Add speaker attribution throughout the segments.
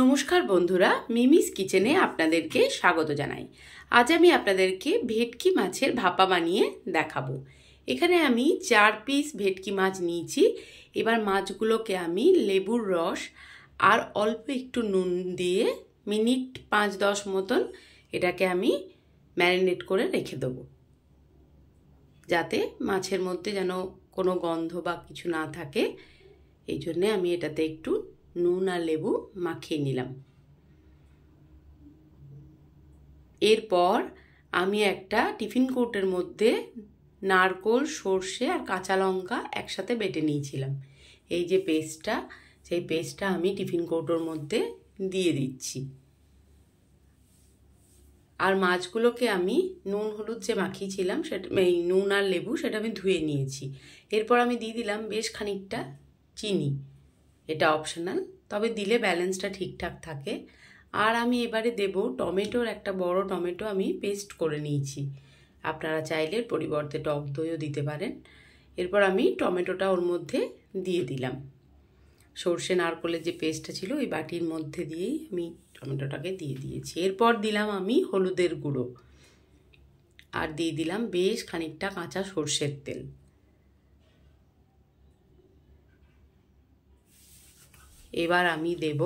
Speaker 1: নমস্কার বন্ধুরা মিমিস কিচেনে আপনাদেরকে স্বাগত জানাই আজ আমি আপনাদেরকে ভেটকি মাছের ভাপা বানিয়ে দেখাবো এখানে আমি চার পিস ভেটকি মাছ নিয়েছি এবার মাছগুলোকে আমি লেবুর রস আর অল্প একটু নুন দিয়ে মিনিট পাঁচ দশ মতন এটাকে আমি ম্যারিনেট করে রেখে দেব যাতে মাছের মধ্যে যেন কোনো গন্ধ বা কিছু না থাকে এই জন্যে আমি এটাতে একটু নুন আর লেবু মাখিয়ে নিলাম এরপর আমি একটা টিফিন কোটের মধ্যে নারকোল সর্ষে আর কাঁচা লঙ্কা একসাথে বেটে নিয়েছিলাম এই যে পেস্টটা সেই পেস্টটা আমি টিফিন কৌটোর মধ্যে দিয়ে দিচ্ছি আর মাছগুলোকে আমি নুন হলুদ যে মাখিয়েছিলাম সেটা এই নুন আর লেবু সেটা আমি ধুয়ে নিয়েছি এরপর আমি দিয়ে দিলাম বেশ খানিকটা চিনি এটা অপশনাল তবে দিলে ব্যালেন্সটা ঠিকঠাক থাকে আর আমি এবারে দেব টমেটোর একটা বড় টমেটো আমি পেস্ট করে নিয়েছি আপনারা চাইলে পরিবর্তে টক দইও দিতে পারেন এরপর আমি টমেটোটা ওর মধ্যে দিয়ে দিলাম সর্ষে নারকলের যে পেস্টটা ছিল ওই বাটির মধ্যে দিয়েই আমি টমেটোটাকে দিয়ে দিয়েছি এরপর দিলাম আমি হলুদের গুঁড়ো আর দিয়ে দিলাম বেশ খানিকটা কাঁচা সর্ষের তেল এবার আমি দেব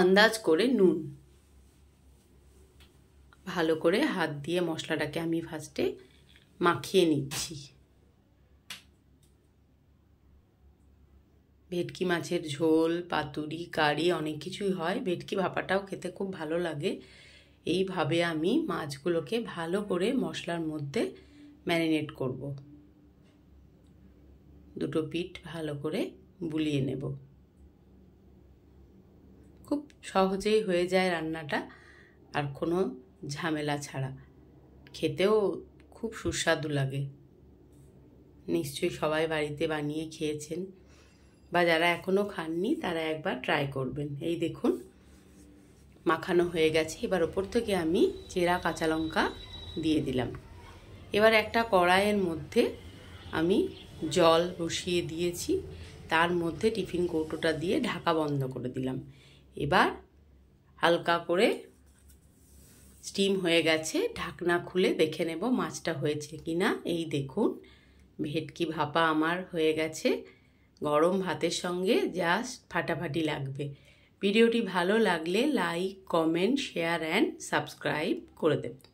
Speaker 1: আন্দাজ করে নুন ভালো করে হাত দিয়ে মশলাটাকে আমি ফার্স্টে মাখিয়ে নিচ্ছি ভেটকি মাছের ঝোল পাতুরি কারি অনেক কিছুই হয় ভেটকি ভাপাটাও খেতে খুব ভালো লাগে এইভাবে আমি মাছগুলোকে ভালো করে মশলার মধ্যে ম্যারিনেট করব দুটো পিঠ ভালো করে বুলিয়ে নেব খুব সহজেই হয়ে যায় রান্নাটা আর কোনো ঝামেলা ছাড়া খেতেও খুব সুস্বাদু লাগে নিশ্চয়ই সবাই বাড়িতে বানিয়ে খেয়েছেন বা যারা এখনও খাননি তারা একবার ট্রাই করবেন এই দেখুন মাখানো হয়ে গেছে এবার ওপর থেকে আমি চেরা কাঁচা লঙ্কা দিয়ে দিলাম এবার একটা কড়াইয়ের মধ্যে আমি জল বসিয়ে দিয়েছি তার মধ্যে টিফিন কৌটোটা দিয়ে ঢাকা বন্ধ করে দিলাম এবার হালকা করে স্টিম হয়ে গেছে ঢাকনা খুলে দেখে নেব মাছটা হয়েছে কি না এই দেখুন ভেটকি ভাপা আমার হয়ে গেছে গরম ভাতের সঙ্গে জাস্ট ফাটাফাটি লাগবে ভিডিওটি ভালো লাগলে like comment share and subscribe করে দেবেন